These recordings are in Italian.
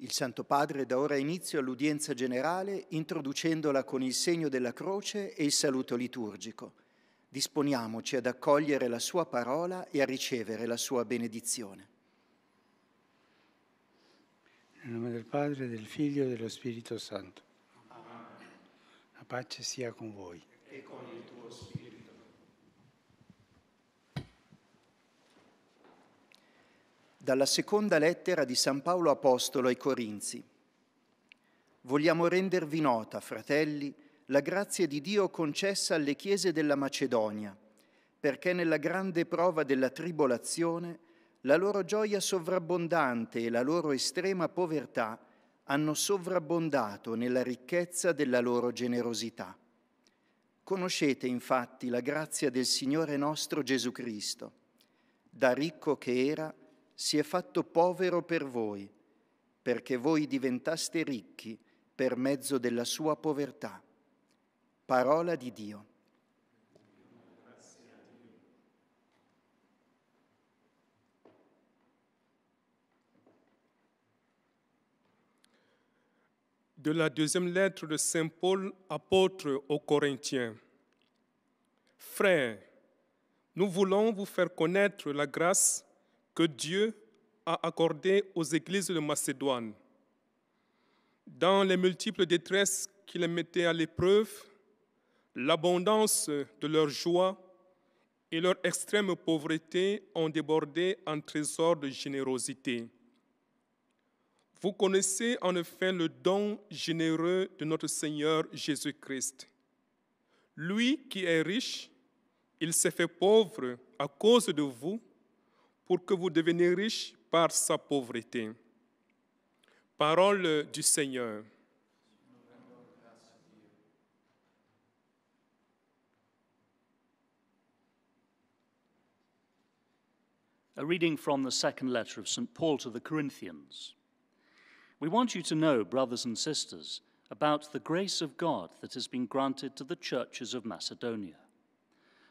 Il Santo Padre dà ora inizio all'udienza generale introducendola con il segno della croce e il saluto liturgico. Disponiamoci ad accogliere la sua parola e a ricevere la sua benedizione. Nel nome del Padre, del Figlio e dello Spirito Santo. Amen. La pace sia con voi. E con il tuo spirito. dalla seconda lettera di San Paolo Apostolo ai Corinzi. Vogliamo rendervi nota, fratelli, la grazia di Dio concessa alle chiese della Macedonia, perché nella grande prova della tribolazione la loro gioia sovrabbondante e la loro estrema povertà hanno sovrabbondato nella ricchezza della loro generosità. Conoscete infatti la grazia del Signore nostro Gesù Cristo. Da ricco che era, si è fatto povero per voi, perché voi diventaste ricchi per mezzo della sua povertà. Parola di Dio. de la deuxième lettre de Saint Paul, apôtre aux Corinthiens. Frères, nous voulons vous faire connaître la grâce que Dieu a accordé aux églises de Macédoine. Dans les multiples détresses qui les mettaient à l'épreuve, l'abondance de leur joie et leur extrême pauvreté ont débordé en trésor de générosité. Vous connaissez en effet le don généreux de notre Seigneur Jésus-Christ. Lui qui est riche, il s'est fait pauvre à cause de vous, pour que vous deveniez par sa pauvreté. Parole du Seigneur. A reading from the second letter of St. Paul to the Corinthians. We want you to know, brothers and sisters, about the grace of God that has been granted to the churches of Macedonia.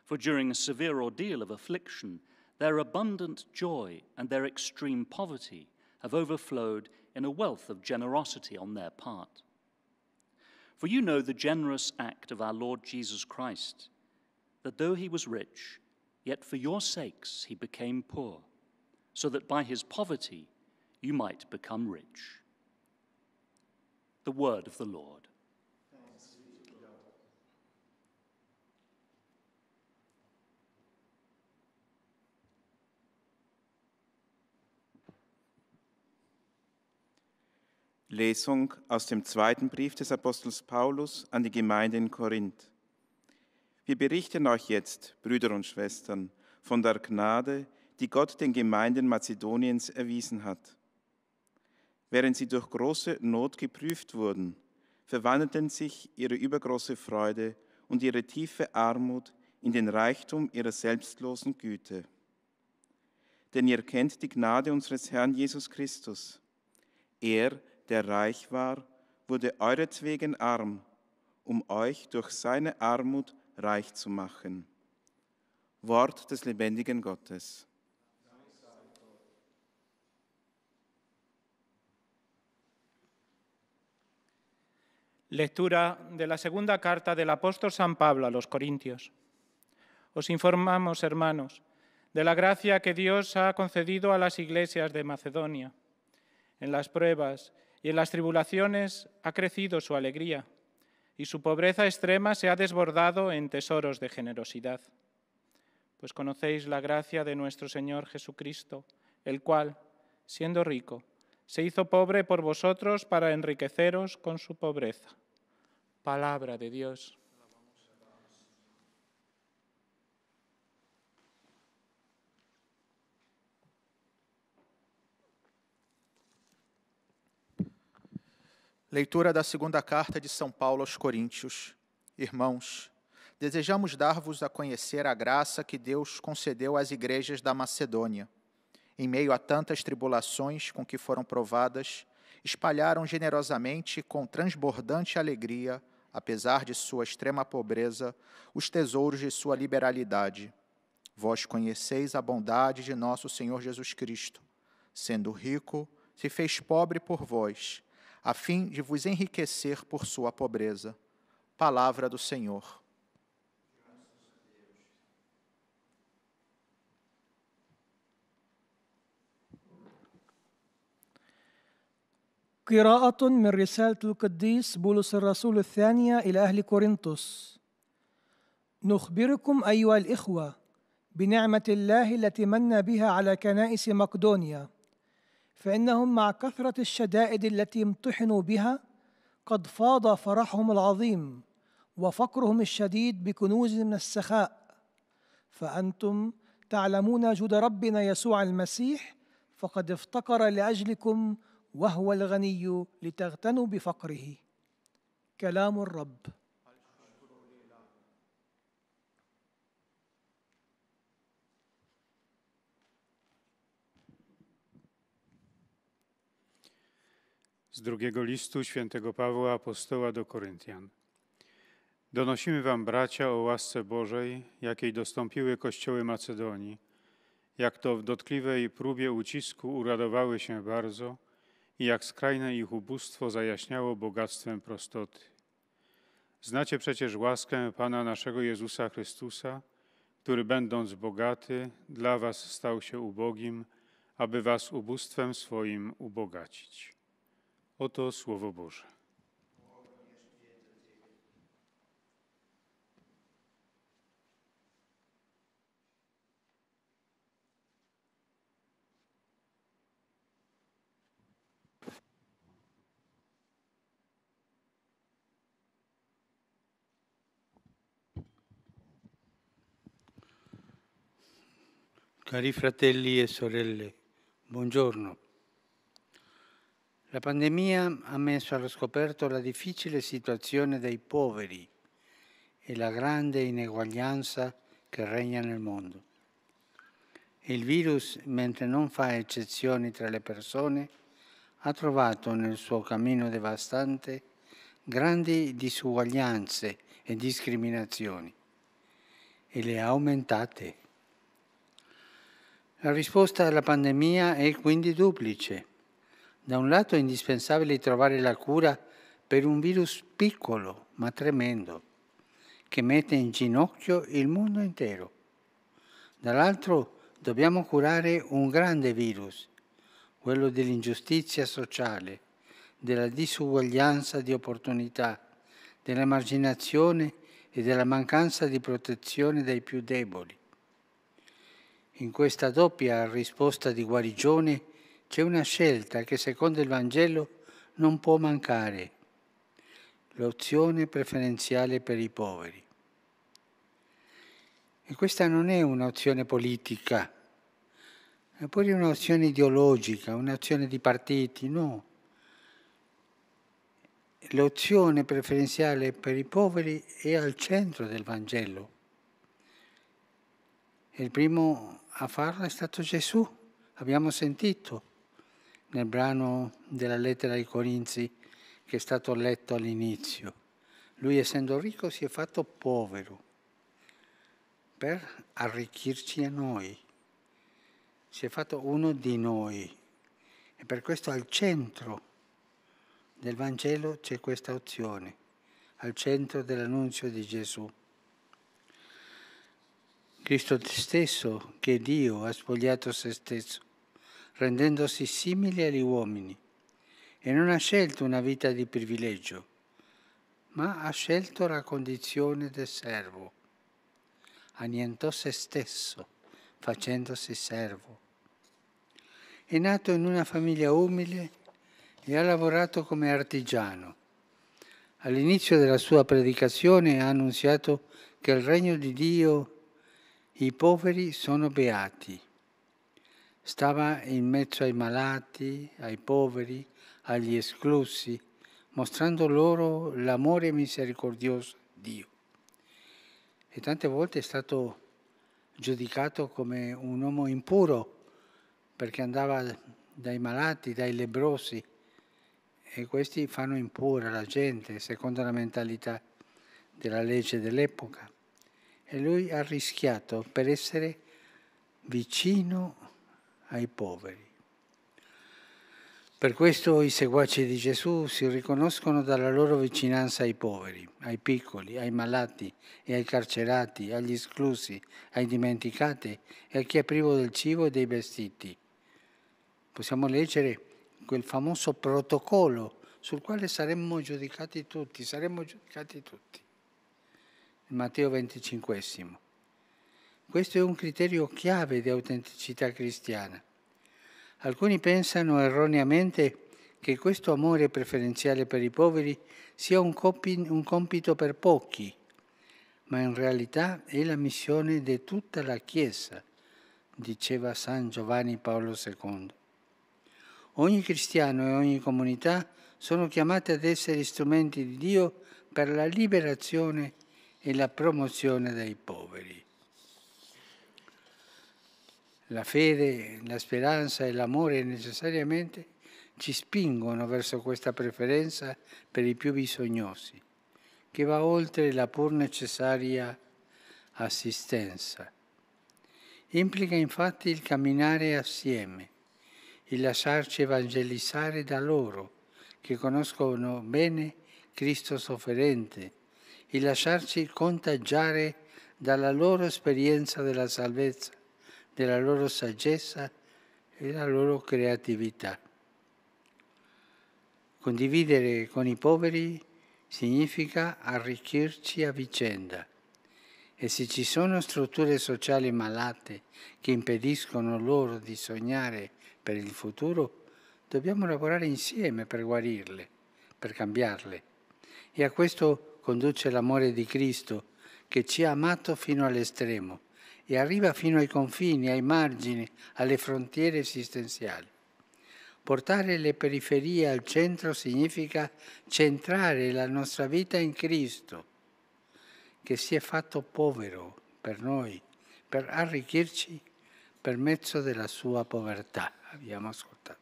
For during a severe ordeal of affliction, their abundant joy and their extreme poverty have overflowed in a wealth of generosity on their part. For you know the generous act of our Lord Jesus Christ, that though he was rich, yet for your sakes he became poor, so that by his poverty you might become rich. The word of the Lord. Lesung aus dem zweiten Brief des Apostels Paulus an die Gemeinde in Korinth. Wir berichten euch jetzt, Brüder und Schwestern, von der Gnade, die Gott den Gemeinden Mazedoniens erwiesen hat. Während sie durch große Not geprüft wurden, verwandelten sich ihre übergroße Freude und ihre tiefe Armut in den Reichtum ihrer selbstlosen Güte. Denn ihr kennt die Gnade unseres Herrn Jesus Christus. Er der reich war, wurde euretwegen arm, um euch durch seine Armut reich zu machen. Wort des lebendigen Gottes. Lectura de la segunda carta del apóstol San Pablo a los Corintios. Os informamos, hermanos, de la gracia que Dios ha concedido a las iglesias de Macedonia. En las pruebas y en las tribulaciones ha crecido su alegría, y su pobreza extrema se ha desbordado en tesoros de generosidad. Pues conocéis la gracia de nuestro Señor Jesucristo, el cual, siendo rico, se hizo pobre por vosotros para enriqueceros con su pobreza. Palabra de Dios. Leitura da segunda carta de São Paulo aos Coríntios. Irmãos, desejamos dar-vos a conhecer a graça que Deus concedeu às igrejas da Macedônia. Em meio a tantas tribulações com que foram provadas, espalharam generosamente com transbordante alegria, apesar de sua extrema pobreza, os tesouros de sua liberalidade. Vós conheceis a bondade de nosso Senhor Jesus Cristo. Sendo rico, se fez pobre por vós a fim de vos enriquecer por sua pobreza. Palavra do Senhor. قراءة من رسالة القديس بولس الرسول الثانية إلى أهل كورنثوس نخبركم أيها الإخوة بنعمة الله التي من بها على كنائس مقدونيا فإنهم مع كثرة الشدائد التي امتحنوا بها قد فاض فرحهم العظيم وفقرهم الشديد بكنوز من السخاء فأنتم تعلمون جود ربنا يسوع المسيح فقد افتقر لأجلكم وهو الغني لتغتنوا بفقره كلام الرب z drugiego listu świętego Pawła apostoła do Koryntian. Donosimy wam bracia o łasce Bożej, jakiej dostąpiły kościoły Macedonii, jak to w dotkliwej próbie ucisku uradowały się bardzo i jak skrajne ich ubóstwo zajaśniało bogactwem prostoty. Znacie przecież łaskę Pana naszego Jezusa Chrystusa, który będąc bogaty, dla was stał się ubogim, aby was ubóstwem swoim ubogacić. Oto Słowo Boże. Cari fratelli e sorelle, buongiorno. La pandemia ha messo allo scoperto la difficile situazione dei poveri e la grande ineguaglianza che regna nel mondo. Il virus, mentre non fa eccezioni tra le persone, ha trovato nel suo cammino devastante grandi disuguaglianze e discriminazioni e le ha aumentate. La risposta alla pandemia è quindi duplice da un lato è indispensabile trovare la cura per un virus piccolo ma tremendo, che mette in ginocchio il mondo intero. Dall'altro dobbiamo curare un grande virus, quello dell'ingiustizia sociale, della disuguaglianza di opportunità, dell'emarginazione e della mancanza di protezione dai più deboli. In questa doppia risposta di guarigione c'è una scelta che secondo il Vangelo non può mancare, l'opzione preferenziale per i poveri. E questa non è un'opzione politica, neppure un'opzione ideologica, un'opzione di partiti, no. L'opzione preferenziale per i poveri è al centro del Vangelo. Il primo a farla è stato Gesù, abbiamo sentito nel brano della lettera ai Corinzi che è stato letto all'inizio. Lui essendo ricco si è fatto povero per arricchirci a noi. Si è fatto uno di noi. E per questo al centro del Vangelo c'è questa opzione, al centro dell'annuncio di Gesù. Cristo stesso, che Dio, ha spogliato se stesso rendendosi simile agli uomini, e non ha scelto una vita di privilegio, ma ha scelto la condizione del servo. Annientò se stesso facendosi servo. È nato in una famiglia umile e ha lavorato come artigiano. All'inizio della sua predicazione ha annunziato che il regno di Dio i poveri sono beati. Stava in mezzo ai malati, ai poveri, agli esclusi, mostrando loro l'amore misericordioso di Dio. E tante volte è stato giudicato come un uomo impuro perché andava dai malati, dai lebrosi e questi fanno impura la gente secondo la mentalità della legge dell'epoca. E lui ha rischiato per essere vicino a ai poveri. Per questo i seguaci di Gesù si riconoscono dalla loro vicinanza ai poveri, ai piccoli, ai malati e ai carcerati, agli esclusi, ai dimenticati e a chi è privo del cibo e dei vestiti. Possiamo leggere quel famoso protocollo sul quale saremmo giudicati tutti, saremmo giudicati tutti. Matteo 25. Questo è un criterio chiave di autenticità cristiana. Alcuni pensano erroneamente che questo amore preferenziale per i poveri sia un, copi- un compito per pochi, ma in realtà è la missione di tutta la Chiesa, diceva San Giovanni Paolo II. Ogni cristiano e ogni comunità sono chiamate ad essere strumenti di Dio per la liberazione e la promozione dei poveri la fede, la speranza e l'amore necessariamente ci spingono verso questa preferenza per i più bisognosi, che va oltre la pur necessaria assistenza. Implica infatti il camminare assieme, il lasciarci evangelizzare da loro, che conoscono bene Cristo sofferente, il lasciarci contagiare dalla loro esperienza della salvezza della loro saggezza e della loro creatività. Condividere con i poveri significa arricchirci a vicenda e se ci sono strutture sociali malate che impediscono loro di sognare per il futuro, dobbiamo lavorare insieme per guarirle, per cambiarle. E a questo conduce l'amore di Cristo che ci ha amato fino all'estremo e arriva fino ai confini, ai margini, alle frontiere esistenziali. Portare le periferie al centro significa centrare la nostra vita in Cristo, che si è fatto povero per noi, per arricchirci per mezzo della sua povertà. Abbiamo ascoltato.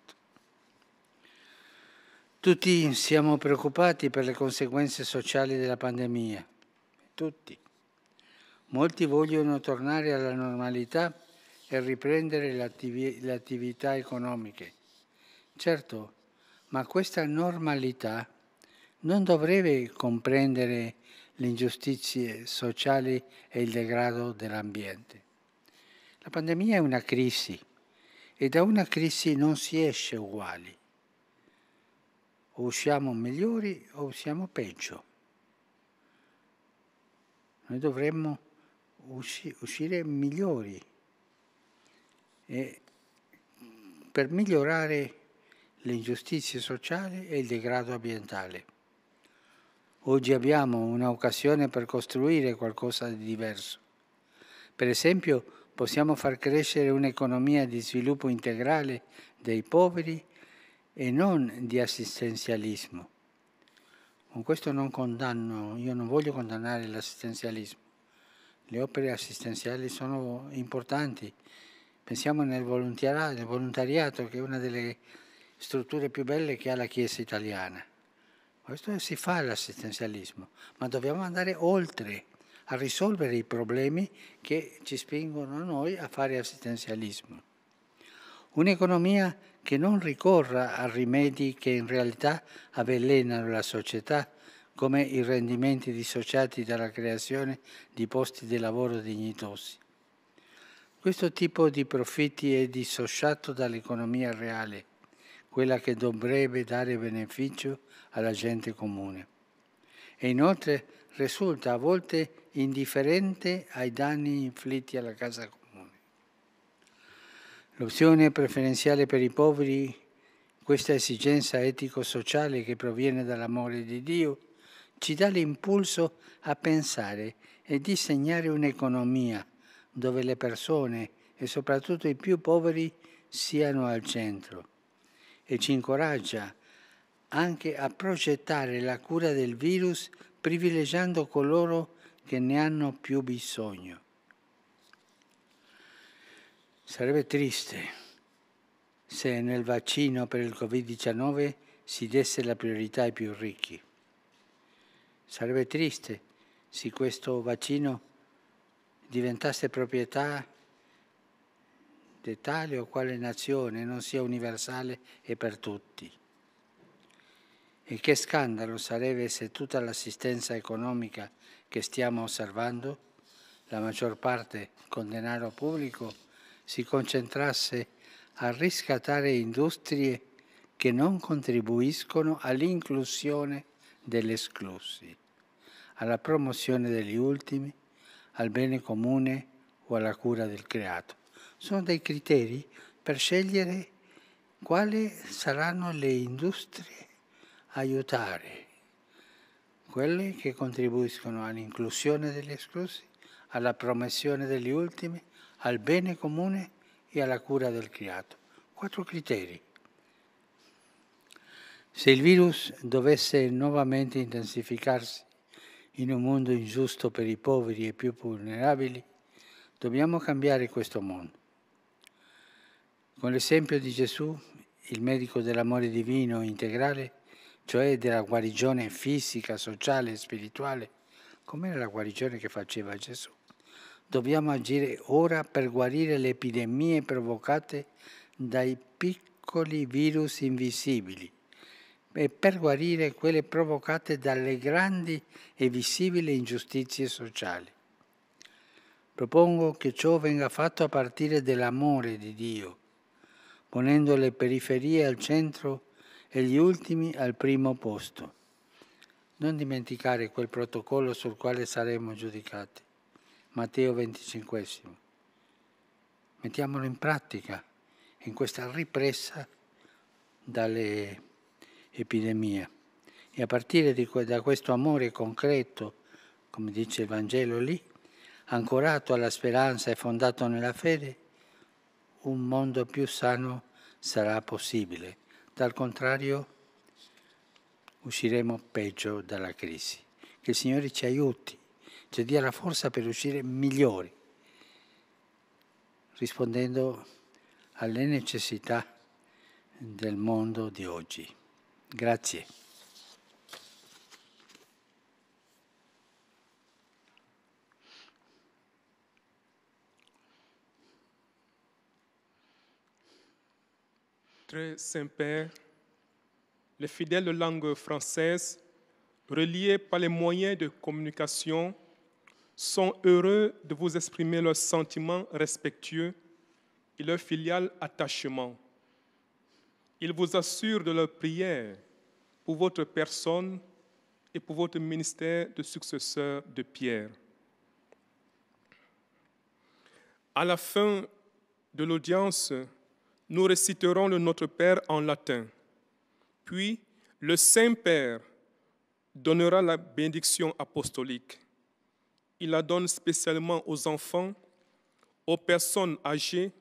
Tutti siamo preoccupati per le conseguenze sociali della pandemia, tutti. Molti vogliono tornare alla normalità e riprendere le, attività economiche. Certo, ma questa normalità non dovrebbe comprendere le ingiustizie sociali e il degrado dell'ambiente. La pandemia è una crisi e da una crisi non si esce uguali. O usciamo migliori o usciamo peggio. Noi dovremmo usci, uscire migliori eh, per migliorare le ingiustizie sociali e il degrado ambientale. Oggi abbiamo un'occasione per costruire qualcosa di diverso. Per esempio, possiamo far crescere un'economia di sviluppo integrale dei poveri e non di assistenzialismo. Con questo non condanno, io non voglio condannare l'assistenzialismo, le opere assistenziali sono importanti. Pensiamo nel volontariato, nel volontariato che è una delle strutture più belle che ha la Chiesa italiana. Questo si fa l'assistenzialismo, ma dobbiamo andare oltre a risolvere i problemi che ci spingono noi a fare assistenzialismo. Un'economia che non ricorra a rimedi che in realtà avvelenano la società come i rendimenti dissociati dalla creazione di posti di lavoro dignitosi. Questo tipo di profitti è dissociato dall'economia reale, quella che dovrebbe dare beneficio alla gente comune. E inoltre risulta a volte indifferente ai danni inflitti alla casa comune. L'opzione preferenziale per i poveri, questa esigenza etico-sociale che proviene dall'amore di Dio, ci dà l'impulso a pensare e disegnare un'economia dove le persone e soprattutto i più poveri siano al centro e ci incoraggia anche a progettare la cura del virus privilegiando coloro che ne hanno più bisogno. Sarebbe triste se nel vaccino per il Covid-19 si desse la priorità ai più ricchi. Sarebbe triste se questo vaccino diventasse proprietà di tale o quale nazione, non sia universale e per tutti. E che scandalo sarebbe se tutta l'assistenza economica che stiamo osservando, la maggior parte con denaro pubblico, si concentrasse a riscattare industrie che non contribuiscono all'inclusione degli esclusi, alla promozione degli ultimi, al bene comune o alla cura del creato. Sono dei criteri per scegliere quali saranno le industrie a aiutare, quelle che contribuiscono all'inclusione degli esclusi, alla promozione degli ultimi, al bene comune e alla cura del creato. Quattro criteri se il virus dovesse nuovamente intensificarsi in un mondo ingiusto per i poveri e più vulnerabili, dobbiamo cambiare questo mondo. Con l'esempio di Gesù, il medico dell'amore divino integrale, cioè della guarigione fisica, sociale e spirituale, com'era la guarigione che faceva Gesù, dobbiamo agire ora per guarire le epidemie provocate dai piccoli virus invisibili e per guarire quelle provocate dalle grandi e visibili ingiustizie sociali. Propongo che ciò venga fatto a partire dall'amore di Dio, ponendo le periferie al centro e gli ultimi al primo posto. Non dimenticare quel protocollo sul quale saremo giudicati. Matteo 25. Mettiamolo in pratica in questa ripresa dalle epidemia. E a partire di, da questo amore concreto, come dice il Vangelo lì, ancorato alla speranza e fondato nella fede, un mondo più sano sarà possibile. Dal contrario usciremo peggio dalla crisi. Che il Signore ci aiuti, ci dia la forza per uscire migliori, rispondendo alle necessità del mondo di oggi. Très Saint-Père, les fidèles de langue française, reliés par les moyens de communication, sont heureux de vous exprimer leurs sentiments respectueux et leur filial attachement. Ils vous assurent de leur prière pour votre personne et pour votre ministère de successeur de Pierre. À la fin de l'audience, nous réciterons le Notre Père en latin. Puis, le Saint-Père donnera la bénédiction apostolique. Il la donne spécialement aux enfants, aux personnes âgées,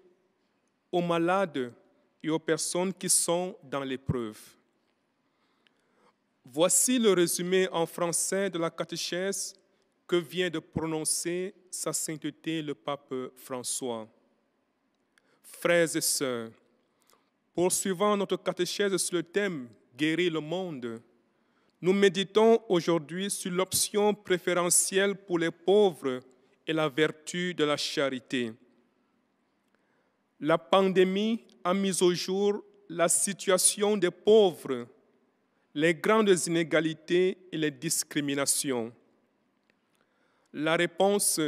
aux malades et aux personnes qui sont dans l'épreuve. Voici le résumé en français de la catéchèse que vient de prononcer Sa Sainteté le Pape François. Frères et sœurs, poursuivant notre catéchèse sur le thème Guérir le monde, nous méditons aujourd'hui sur l'option préférentielle pour les pauvres et la vertu de la charité. La pandémie a mis au jour la situation des pauvres, les grandes inégalités et les discriminations. La réponse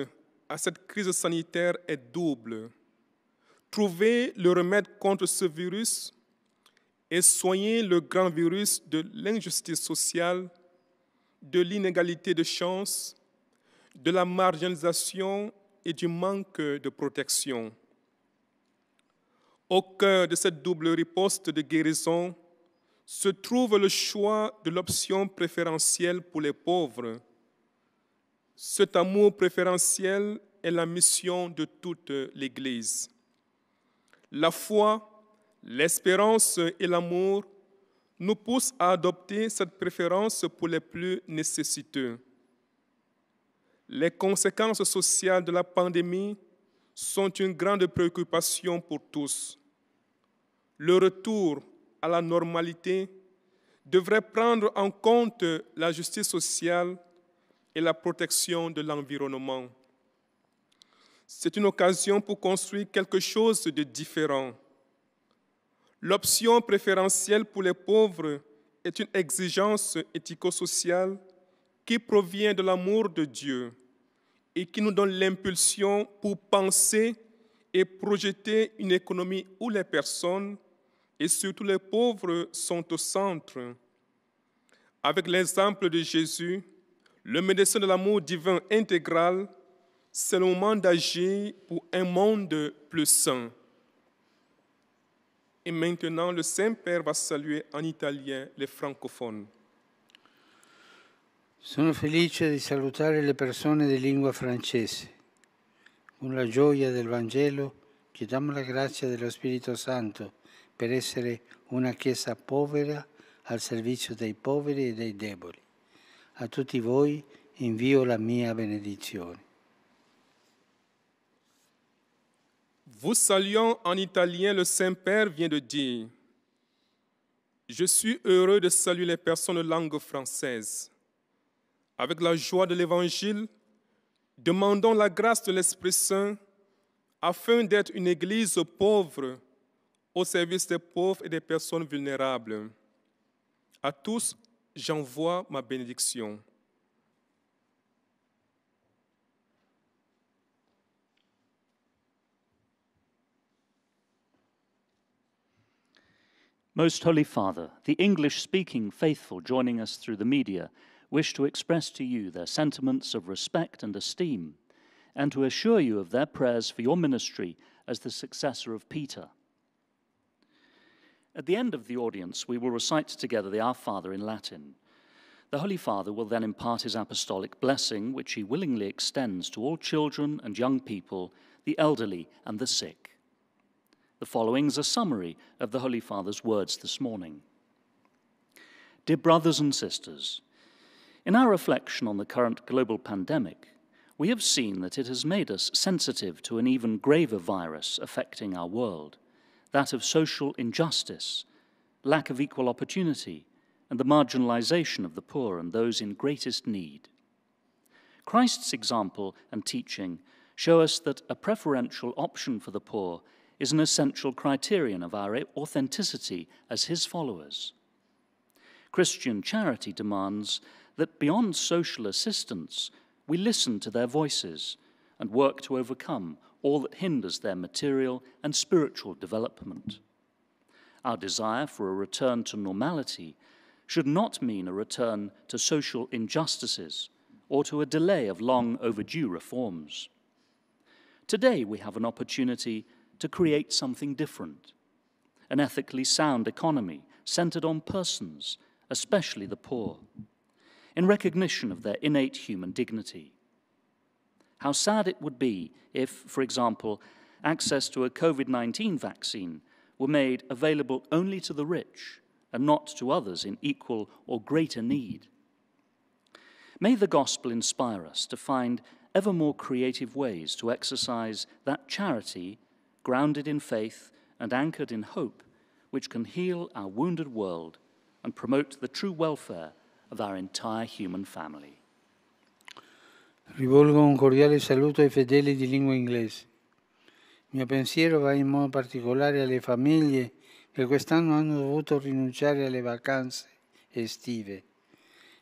à cette crise sanitaire est double. Trouver le remède contre ce virus et soigner le grand virus de l'injustice sociale, de l'inégalité de chance, de la marginalisation et du manque de protection. Au cœur de cette double riposte de guérison se trouve le choix de l'option préférentielle pour les pauvres. Cet amour préférentiel est la mission de toute l'Église. La foi, l'espérance et l'amour nous poussent à adopter cette préférence pour les plus nécessiteux. Les conséquences sociales de la pandémie sont une grande préoccupation pour tous. Le retour à la normalité devrait prendre en compte la justice sociale et la protection de l'environnement. C'est une occasion pour construire quelque chose de différent. L'option préférentielle pour les pauvres est une exigence éthico-sociale qui provient de l'amour de Dieu et qui nous donne l'impulsion pour penser et projeter une économie où les personnes et surtout les pauvres sont au centre. Avec l'exemple de Jésus, le médecin de l'amour divin intégral, c'est le moment d'agir pour un monde plus sain. Et maintenant, le Saint-Père va saluer en italien les francophones. Sono felice di salutare le persone di lingua francese. Con la gioia del Vangelo chiediamo la grazia dello Spirito Santo per essere una Chiesa povera al servizio dei poveri e dei deboli. A tutti voi invio la mia benedizione. Vous saluons en italien, le Saint-Père vient de dire Je suis heureux de saluer les personnes de langue française. avec la joie de l'Évangile, demandons la grâce de l'Esprit Saint afin d'être une Église pauvre au service des pauvres et des personnes vulnérables. À tous, j'envoie ma bénédiction. Most Holy Father, the English speaking faithful joining us through the media, wish to express to you their sentiments of respect and esteem, and to assure you of their prayers for your ministry as the successor of Peter. At the end of the audience, we will recite together the Our Father in Latin. The Holy Father will then impart his apostolic blessing, which he willingly extends to all children and young people, the elderly, and the sick. The following is a summary of the Holy Father's words this morning. Dear brothers and sisters, in our reflection on the current global pandemic, we have seen that it has made us sensitive to an even graver virus affecting our world that of social injustice, lack of equal opportunity, and the marginalization of the poor and those in greatest need. Christ's example and teaching show us that a preferential option for the poor is an essential criterion of our authenticity as his followers. Christian charity demands that beyond social assistance, we listen to their voices and work to overcome all that hinders their material and spiritual development. Our desire for a return to normality should not mean a return to social injustices or to a delay of long overdue reforms. Today, we have an opportunity to create something different an ethically sound economy centered on persons, especially the poor in recognition of their innate human dignity. How sad it would be if, for example, access to a COVID 19 vaccine were made available only to the rich and not to others in equal or greater need. May the gospel inspire us to find ever more creative ways to exercise that charity grounded in faith and anchored in hope, which can heal our wounded world and promote the true welfare of our entire human family. Rivolgo un cordiale saluto ai fedeli di lingua inglese. Il mio pensiero va in modo particolare alle famiglie che quest'anno hanno dovuto rinunciare alle vacanze estive.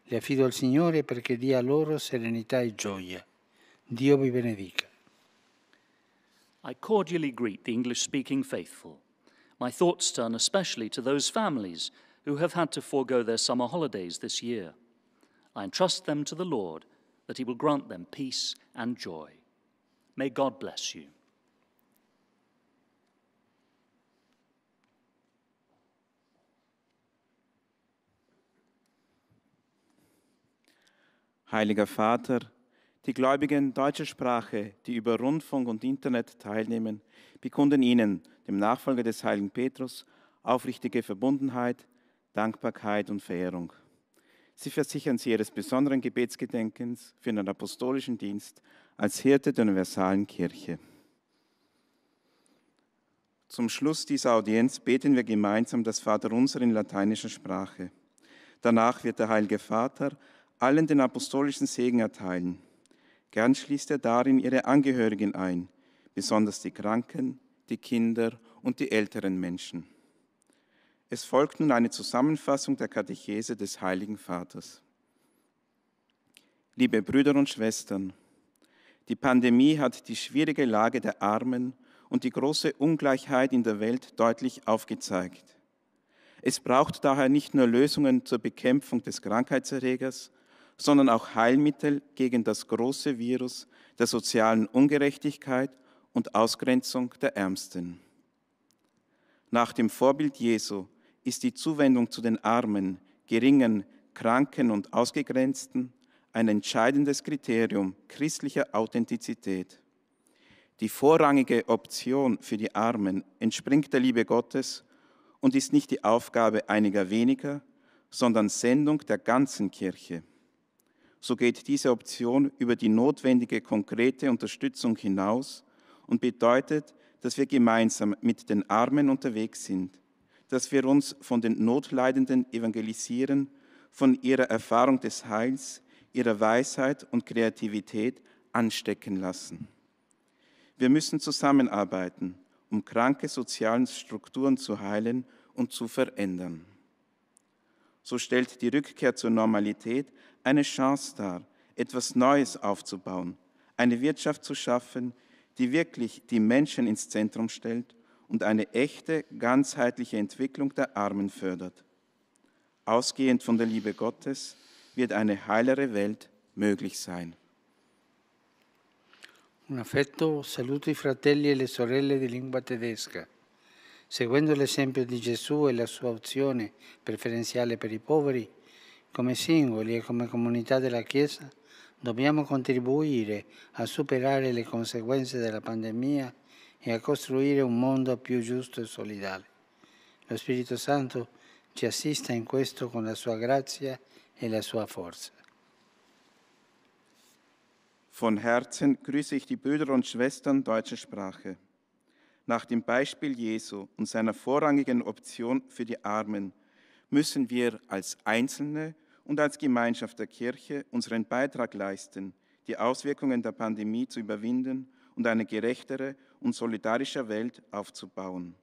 Le affido al Signore perché dia loro serenità e gioia. Dio vi benedica. I cordially greet the English speaking faithful. My thoughts turn especially to those families who have had to forego their summer holidays this year. I entrust them to the Lord that He will grant them peace and joy. May God bless you. Heiliger Vater, die Gläubigen deutscher Sprache, die über Rundfunk und Internet teilnehmen, bekunden Ihnen, dem Nachfolger des heiligen Petrus, aufrichtige Verbundenheit, Dankbarkeit und Verehrung. Sie versichern sie ihres besonderen Gebetsgedenkens für den apostolischen Dienst als Hirte der universalen Kirche. Zum Schluss dieser Audienz beten wir gemeinsam das Vaterunser in lateinischer Sprache. Danach wird der Heilige Vater allen den apostolischen Segen erteilen. Gern schließt er darin ihre Angehörigen ein, besonders die Kranken, die Kinder und die älteren Menschen. Es folgt nun eine Zusammenfassung der Katechese des Heiligen Vaters. Liebe Brüder und Schwestern, die Pandemie hat die schwierige Lage der Armen und die große Ungleichheit in der Welt deutlich aufgezeigt. Es braucht daher nicht nur Lösungen zur Bekämpfung des Krankheitserregers, sondern auch Heilmittel gegen das große Virus der sozialen Ungerechtigkeit und Ausgrenzung der Ärmsten. Nach dem Vorbild Jesu ist die Zuwendung zu den Armen, Geringen, Kranken und Ausgegrenzten ein entscheidendes Kriterium christlicher Authentizität. Die vorrangige Option für die Armen entspringt der Liebe Gottes und ist nicht die Aufgabe einiger weniger, sondern Sendung der ganzen Kirche. So geht diese Option über die notwendige konkrete Unterstützung hinaus und bedeutet, dass wir gemeinsam mit den Armen unterwegs sind, dass wir uns von den Notleidenden evangelisieren, von ihrer Erfahrung des Heils, ihrer Weisheit und Kreativität anstecken lassen. Wir müssen zusammenarbeiten, um kranke sozialen Strukturen zu heilen und zu verändern. So stellt die Rückkehr zur Normalität eine Chance dar, etwas Neues aufzubauen, eine Wirtschaft zu schaffen, die wirklich die Menschen ins Zentrum stellt und eine echte, ganzheitliche Entwicklung der Armen fördert. Ausgehend von der Liebe Gottes wird eine heilere Welt möglich sein. Un affetto saluto i fratelli e le sorelle di lingua tedesca. Seguendo l'esempio di Gesù e la sua opzione preferenziale per i poveri, come singoli e come comunità della Chiesa, dobbiamo contribuire a superare le conseguenze della pandemia e a costruire un mondo più giusto e solidale. Lo Spirito Santo ci assista in questo con la sua grazia e la sua forza. Von Herzen grüße ich die Brüder und Schwestern deutscher Sprache. Nach dem Beispiel Jesu und seiner vorrangigen Option für die Armen müssen wir als Einzelne und als Gemeinschaft der Kirche unseren Beitrag leisten, die Auswirkungen der Pandemie zu überwinden und eine gerechtere und solidarischer Welt aufzubauen.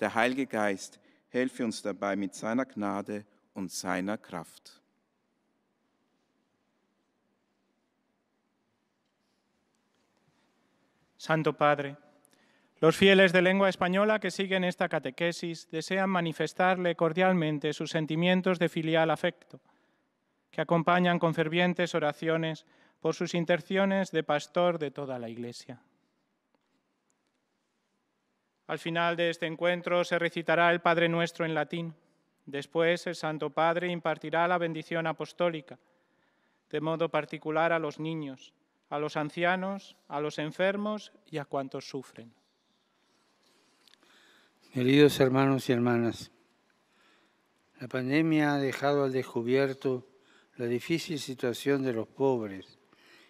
Der Heilige Geist helfe uns dabei mit seiner Gnade und seiner Kraft. Santo Padre, los fieles de lengua española que siguen esta catequesis desean manifestarle cordialmente sus sentimientos de filial afecto, que acompañan con fervientes oraciones por sus interciones de pastor de toda la Iglesia. Al final de este encuentro se recitará el Padre Nuestro en latín. Después el Santo Padre impartirá la bendición apostólica, de modo particular a los niños, a los ancianos, a los enfermos y a cuantos sufren. Queridos hermanos y hermanas, la pandemia ha dejado al descubierto la difícil situación de los pobres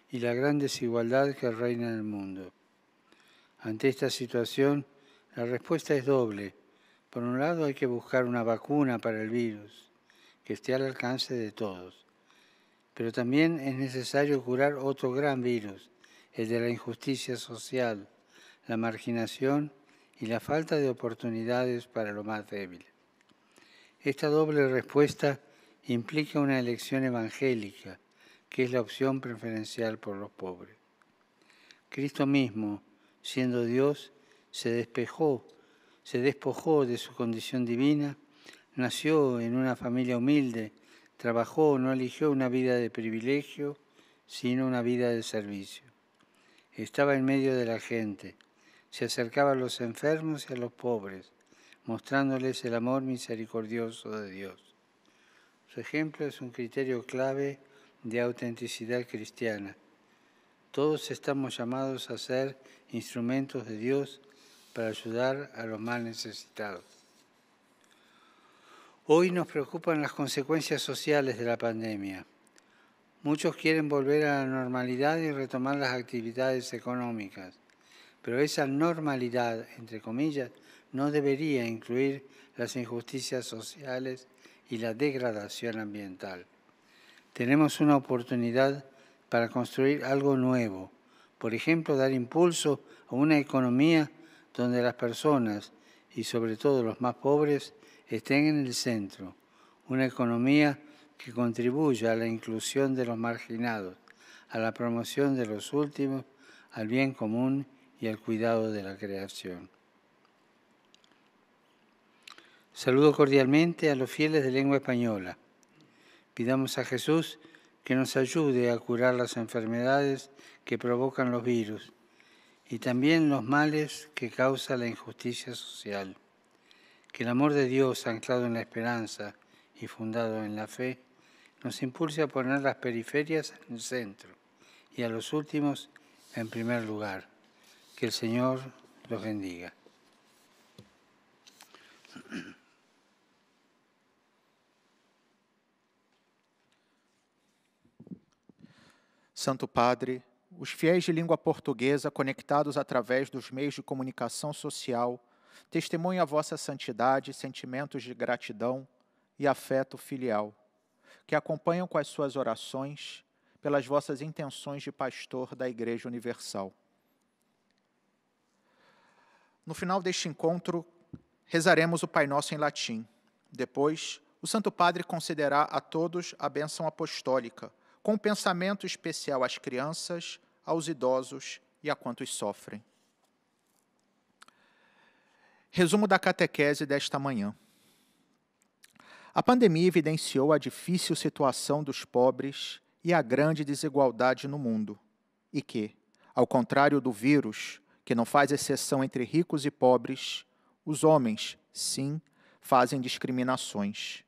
y la gran desigualdad que reina en el mundo. Ante esta situación, la respuesta es doble. Por un lado hay que buscar una vacuna para el virus que esté al alcance de todos. Pero también es necesario curar otro gran virus, el de la injusticia social, la marginación y la falta de oportunidades para lo más débil. Esta doble respuesta implica una elección evangélica, que es la opción preferencial por los pobres. Cristo mismo, siendo Dios, se despejó, se despojó de su condición divina, nació en una familia humilde, trabajó, no eligió una vida de privilegio, sino una vida de servicio. Estaba en medio de la gente, se acercaba a los enfermos y a los pobres, mostrándoles el amor misericordioso de Dios. Su ejemplo es un criterio clave de autenticidad cristiana. Todos estamos llamados a ser instrumentos de Dios para ayudar a los más necesitados. Hoy nos preocupan las consecuencias sociales de la pandemia. Muchos quieren volver a la normalidad y retomar las actividades económicas, pero esa normalidad, entre comillas, no debería incluir las injusticias sociales y la degradación ambiental. Tenemos una oportunidad para construir algo nuevo, por ejemplo, dar impulso a una economía donde las personas y sobre todo los más pobres estén en el centro, una economía que contribuya a la inclusión de los marginados, a la promoción de los últimos, al bien común y al cuidado de la creación. Saludo cordialmente a los fieles de lengua española. Pidamos a Jesús que nos ayude a curar las enfermedades que provocan los virus y también los males que causa la injusticia social. Que el amor de Dios, anclado en la esperanza y fundado en la fe, nos impulse a poner las periferias en el centro y a los últimos en primer lugar. Que el Señor los bendiga. Santo Padre, os fiéis de língua portuguesa, conectados através dos meios de comunicação social, testemunham a vossa santidade, sentimentos de gratidão e afeto filial, que acompanham com as suas orações pelas vossas intenções de pastor da Igreja Universal. No final deste encontro, rezaremos o Pai Nosso em latim. Depois, o Santo Padre concederá a todos a bênção apostólica com pensamento especial às crianças, aos idosos e a quantos sofrem. Resumo da catequese desta manhã. A pandemia evidenciou a difícil situação dos pobres e a grande desigualdade no mundo, e que, ao contrário do vírus, que não faz exceção entre ricos e pobres, os homens, sim, fazem discriminações.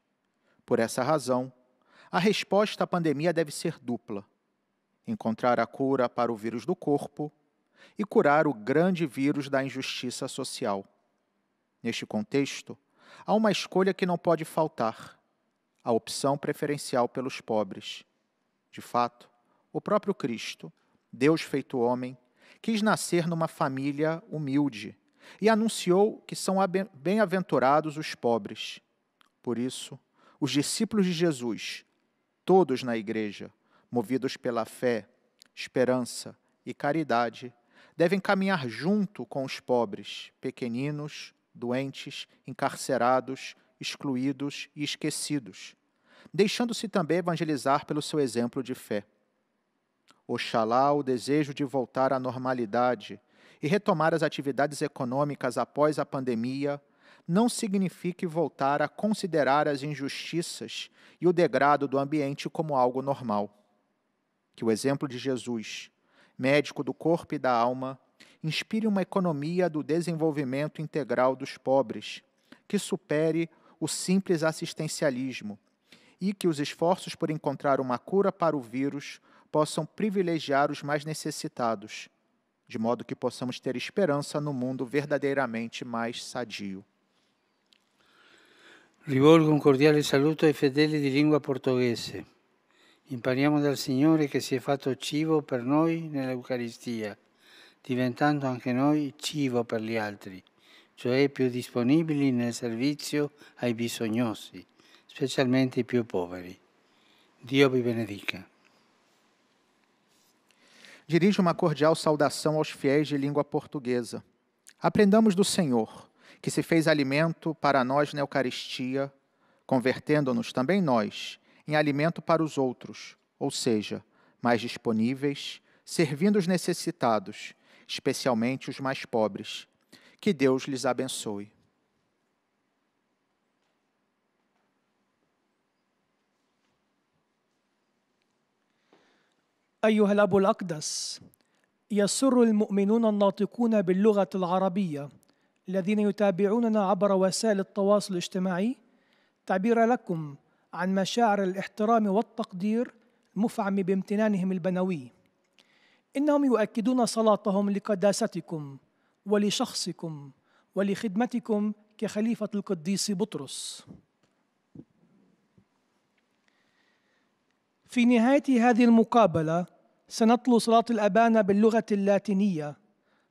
Por essa razão, a resposta à pandemia deve ser dupla: encontrar a cura para o vírus do corpo e curar o grande vírus da injustiça social. Neste contexto, há uma escolha que não pode faltar: a opção preferencial pelos pobres. De fato, o próprio Cristo, Deus feito homem, quis nascer numa família humilde e anunciou que são bem-aventurados os pobres. Por isso, os discípulos de Jesus todos na igreja, movidos pela fé, esperança e caridade, devem caminhar junto com os pobres, pequeninos, doentes, encarcerados, excluídos e esquecidos, deixando-se também evangelizar pelo seu exemplo de fé. Oxalá o desejo de voltar à normalidade e retomar as atividades econômicas após a pandemia não signifique voltar a considerar as injustiças e o degrado do ambiente como algo normal. Que o exemplo de Jesus, médico do corpo e da alma, inspire uma economia do desenvolvimento integral dos pobres, que supere o simples assistencialismo e que os esforços por encontrar uma cura para o vírus possam privilegiar os mais necessitados, de modo que possamos ter esperança no mundo verdadeiramente mais sadio. Rivolgo un cordiale saluto ai fedeli di lingua portoghese. Impariamo dal Signore che si è fatto cibo per noi nell'Eucaristia, diventando anche noi cibo per gli altri, cioè più disponibili nel servizio ai bisognosi, specialmente i più poveri. Dio vi benedica. Dirijo uma cordial saudação aos fiéis de língua portuguesa. Aprendamos do Senhor. que se fez alimento para nós na Eucaristia, convertendo-nos também nós em alimento para os outros, ou seja, mais disponíveis, servindo os necessitados, especialmente os mais pobres. Que Deus lhes abençoe. أيها الأب الأقدس يسر المؤمنون الناطقون باللغة العربية الذين يتابعوننا عبر وسائل التواصل الاجتماعي تعبير لكم عن مشاعر الاحترام والتقدير المفعم بامتنانهم البنوي انهم يؤكدون صلاتهم لقداستكم ولشخصكم ولخدمتكم كخليفه القديس بطرس في نهايه هذه المقابله سنتلو صلاه الابانه باللغه اللاتينيه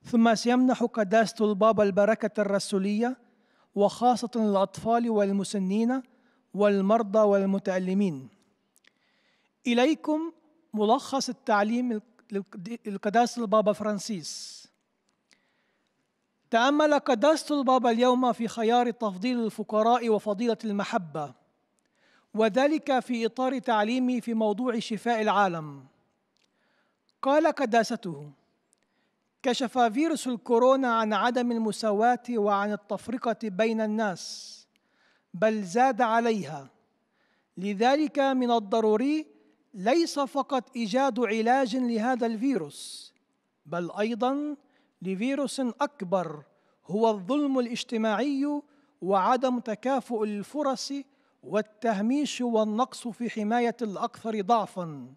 ثم سيمنح قداسة البابا البركة الرسولية وخاصة للأطفال والمسنين والمرضى والمتألمين إليكم ملخص التعليم لقداسة البابا فرانسيس تأمل قداسة البابا اليوم في خيار تفضيل الفقراء وفضيلة المحبة وذلك في إطار تعليمه في موضوع شفاء العالم قال قداسته كشف فيروس الكورونا عن عدم المساواة وعن التفرقة بين الناس بل زاد عليها لذلك من الضروري ليس فقط ايجاد علاج لهذا الفيروس بل ايضا لفيروس اكبر هو الظلم الاجتماعي وعدم تكافؤ الفرص والتهميش والنقص في حمايه الاكثر ضعفا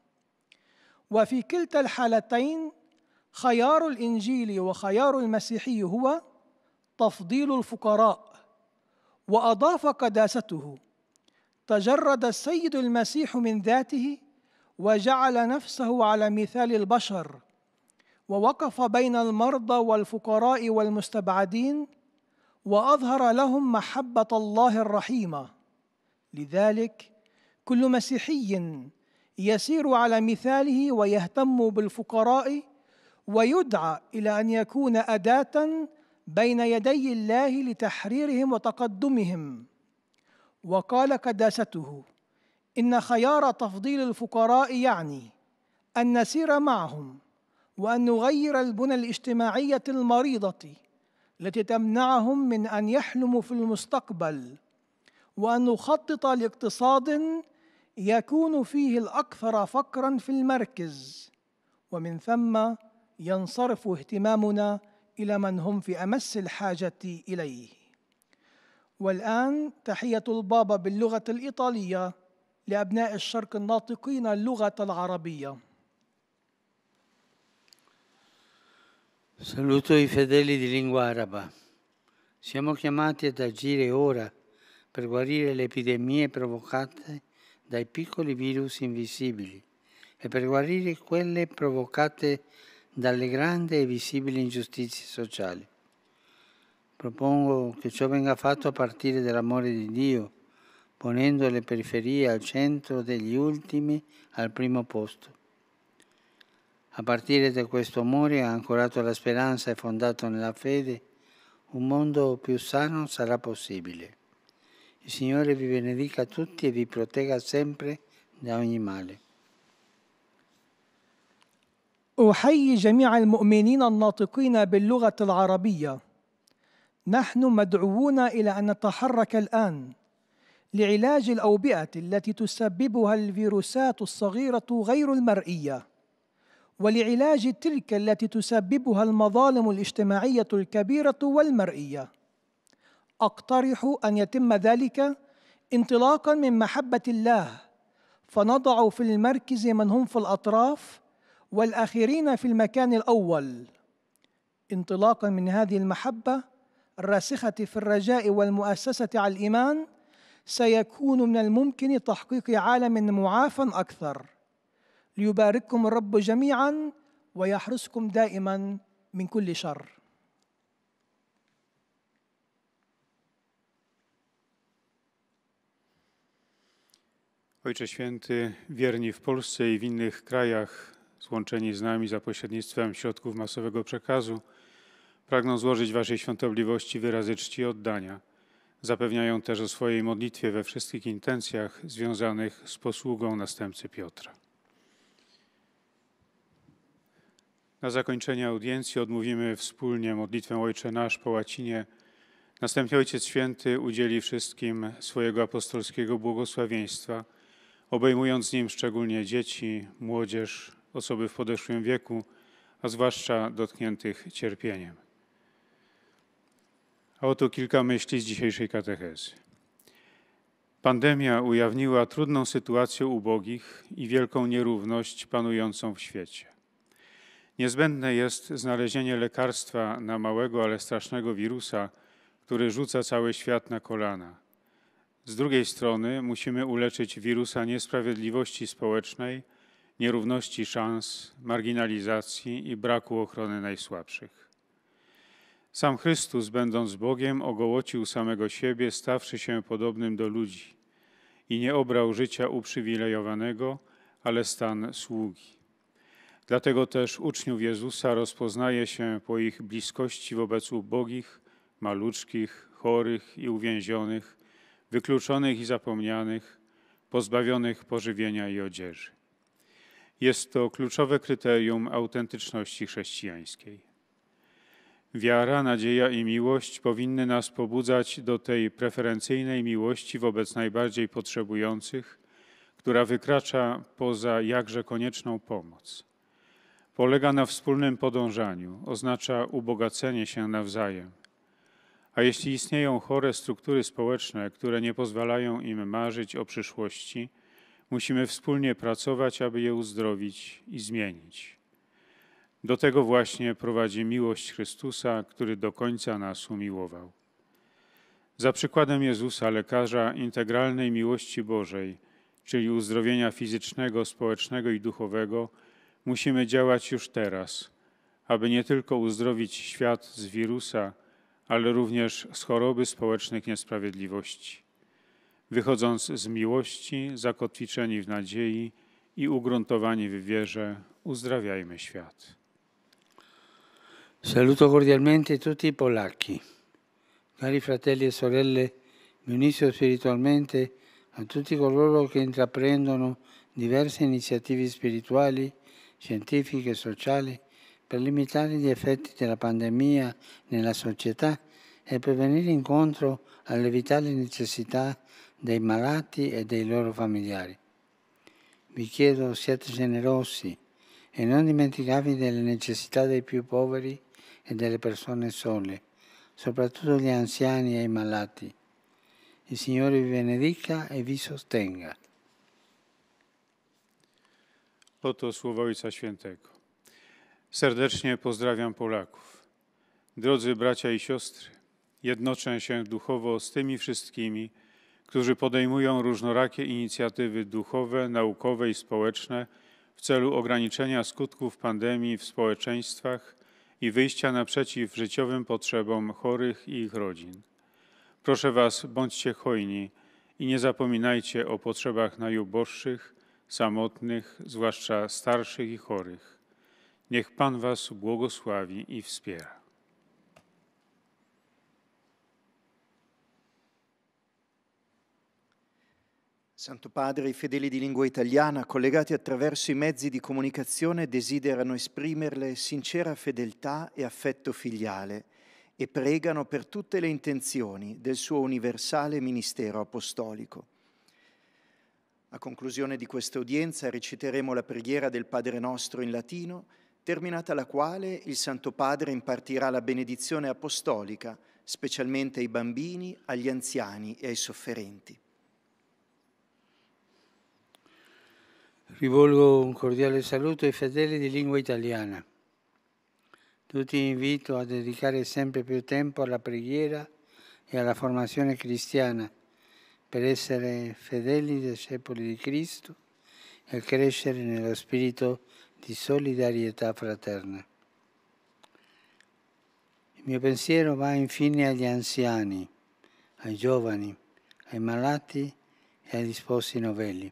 وفي كلتا الحالتين خيار الانجيل وخيار المسيحي هو تفضيل الفقراء واضاف قداسته تجرد السيد المسيح من ذاته وجعل نفسه على مثال البشر ووقف بين المرضى والفقراء والمستبعدين واظهر لهم محبه الله الرحيمه لذلك كل مسيحي يسير على مثاله ويهتم بالفقراء ويدعى الى ان يكون اداه بين يدي الله لتحريرهم وتقدمهم وقال قداسته ان خيار تفضيل الفقراء يعني ان نسير معهم وان نغير البنى الاجتماعيه المريضه التي تمنعهم من ان يحلموا في المستقبل وان نخطط لاقتصاد يكون فيه الاكثر فقرا في المركز ومن ثم ينصرف اهتمامنا الى من هم في امس الحاجه اليه والان تحيه البابا باللغه الايطاليه لابناء الشرق الناطقين اللغه العربيه Saluto i fedeli di lingua araba. Siamo chiamati ad agire ora per guarire le epidemie provocate dai piccoli virus invisibili e per guarire quelle provocate dalle grandi e visibili ingiustizie sociali. Propongo che ciò venga fatto a partire dall'amore di Dio, ponendo le periferie al centro degli ultimi al primo posto. A partire da questo amore, ancorato alla speranza e fondato nella fede, un mondo più sano sarà possibile. Il Signore vi benedica tutti e vi protegga sempre da ogni male. أحيي جميع المؤمنين الناطقين باللغة العربية نحن مدعوون إلى أن نتحرك الآن لعلاج الأوبئة التي تسببها الفيروسات الصغيرة غير المرئية ولعلاج تلك التي تسببها المظالم الاجتماعية الكبيرة والمرئية أقترح أن يتم ذلك انطلاقا من محبة الله فنضع في المركز من هم في الأطراف والآخرين في المكان الأول انطلاقا من هذه المحبة الراسخة في الرجاء والمؤسسة على الإيمان سيكون من الممكن تحقيق عالم معافى أكثر ليبارككم الرب جميعا ويحرسكم دائما من كل شر Ojcze Święty, wierni w Polsce i w innych krajach złączeni z nami za pośrednictwem środków masowego przekazu, pragną złożyć Waszej świątobliwości wyrazy czci i oddania. Zapewniają też o swojej modlitwie we wszystkich intencjach związanych z posługą następcy Piotra. Na zakończenie audiencji odmówimy wspólnie modlitwę Ojcze Nasz po łacinie. Następnie Ojciec Święty udzieli wszystkim swojego apostolskiego błogosławieństwa, obejmując nim szczególnie dzieci, młodzież, osoby w podeszłym wieku, a zwłaszcza dotkniętych cierpieniem. A oto kilka myśli z dzisiejszej katechezy. Pandemia ujawniła trudną sytuację ubogich i wielką nierówność panującą w świecie. Niezbędne jest znalezienie lekarstwa na małego, ale strasznego wirusa, który rzuca cały świat na kolana. Z drugiej strony musimy uleczyć wirusa niesprawiedliwości społecznej, nierówności szans, marginalizacji i braku ochrony najsłabszych. Sam Chrystus, będąc Bogiem, ogołocił samego siebie, stawszy się podobnym do ludzi i nie obrał życia uprzywilejowanego, ale stan sługi. Dlatego też uczniów Jezusa rozpoznaje się po ich bliskości wobec ubogich, maluczkich, chorych i uwięzionych, wykluczonych i zapomnianych, pozbawionych pożywienia i odzieży. Jest to kluczowe kryterium autentyczności chrześcijańskiej. Wiara, nadzieja i miłość powinny nas pobudzać do tej preferencyjnej miłości wobec najbardziej potrzebujących, która wykracza poza jakże konieczną pomoc. Polega na wspólnym podążaniu, oznacza ubogacenie się nawzajem. A jeśli istnieją chore struktury społeczne, które nie pozwalają im marzyć o przyszłości, Musimy wspólnie pracować, aby je uzdrowić i zmienić. Do tego właśnie prowadzi miłość Chrystusa, który do końca nas umiłował. Za przykładem Jezusa, lekarza integralnej miłości Bożej, czyli uzdrowienia fizycznego, społecznego i duchowego, musimy działać już teraz, aby nie tylko uzdrowić świat z wirusa, ale również z choroby społecznych niesprawiedliwości wychodząc z miłości, zakotwiczeni w nadziei i ugruntowani w wierze, uzdrawiajmy świat. Saluto cordialmente tutti i Polacchi. Cari fratelli e sorelle, mi unisco spiritualmente a tutti coloro che intraprendono diverse iniziative spirituali, scientifiche e sociali per limitare gli effetti della pandemia nella società e per venire incontro alle vitali necessità dei malati e dei loro familiari. Vi chiedo siate generosi e non dimenticatevi delle necessità dei più poveri e delle persone sole, soprattutto gli anziani e i malati. Il Signore vi benedica e vi sostenga. Oto słowa Ojca Świętego. Serdecznie pozdrawiam Polaków. Drodzy bracia i siostry, jednoczę się duchowo z tymi wszystkimi, którzy podejmują różnorakie inicjatywy duchowe, naukowe i społeczne w celu ograniczenia skutków pandemii w społeczeństwach i wyjścia naprzeciw życiowym potrzebom chorych i ich rodzin. Proszę Was, bądźcie hojni i nie zapominajcie o potrzebach najuboższych, samotnych, zwłaszcza starszych i chorych. Niech Pan Was błogosławi i wspiera. Santo Padre, i fedeli di lingua italiana, collegati attraverso i mezzi di comunicazione, desiderano esprimerle sincera fedeltà e affetto filiale e pregano per tutte le intenzioni del suo universale ministero apostolico. A conclusione di questa udienza reciteremo la preghiera del Padre nostro in latino, terminata la quale il Santo Padre impartirà la benedizione apostolica, specialmente ai bambini, agli anziani e ai sofferenti. Rivolgo un cordiale saluto ai fedeli di lingua italiana. Tutti invito a dedicare sempre più tempo alla preghiera e alla formazione cristiana per essere fedeli discepoli di Cristo e crescere nello spirito di solidarietà fraterna. Il mio pensiero va infine agli anziani, ai giovani, ai malati e agli sposi novelli.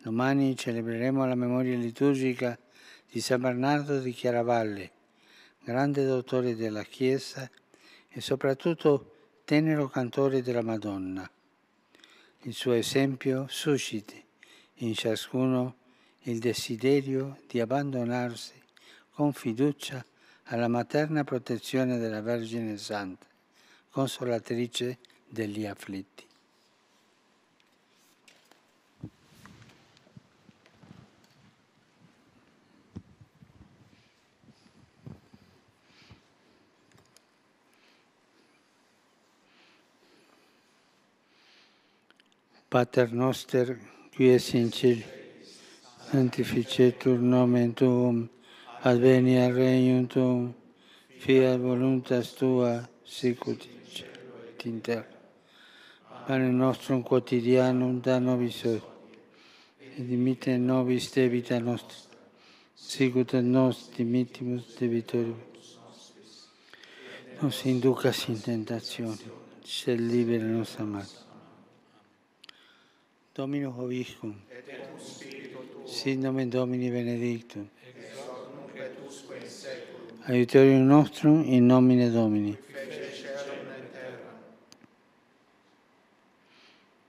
Domani celebreremo la memoria liturgica di San Bernardo di Chiaravalle, grande dottore della Chiesa e soprattutto tenero cantore della Madonna. Il suo esempio suscita in ciascuno il desiderio di abbandonarsi con fiducia alla materna protezione della Vergine Santa, consolatrice degli afflitti. Pater noster, qui es in cielo, sanctificetur nomen tuum, advenia regnum tuum, fiat voluntas tua, sicut in cielo et in terra. Pane nostrum quotidianum da nobis hoc, et dimitte nobis debita nostra, sicut et nos dimittimus debitoribus Non si inducas in tentazione, se libera nostra madre. Domino Obiscum. Signum Domini benedictum. Ex in nomine Domini. E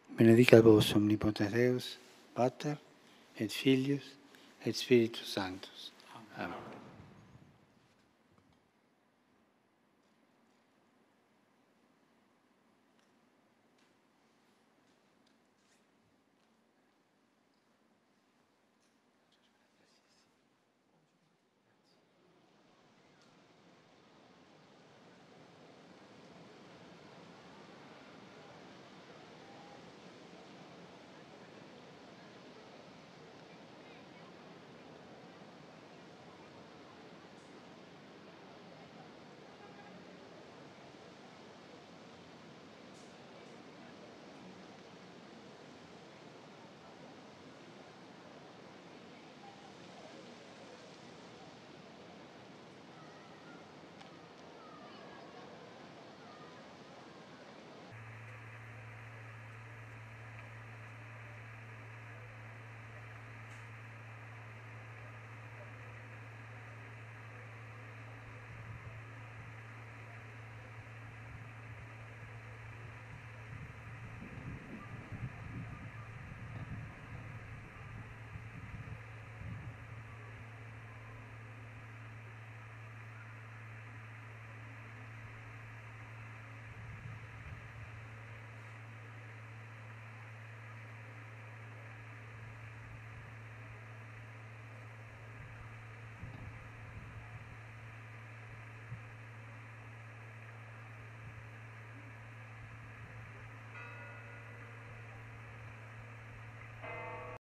Benedica vos omnipotens Deus, Pater et Filius et Spiritus Sanctus.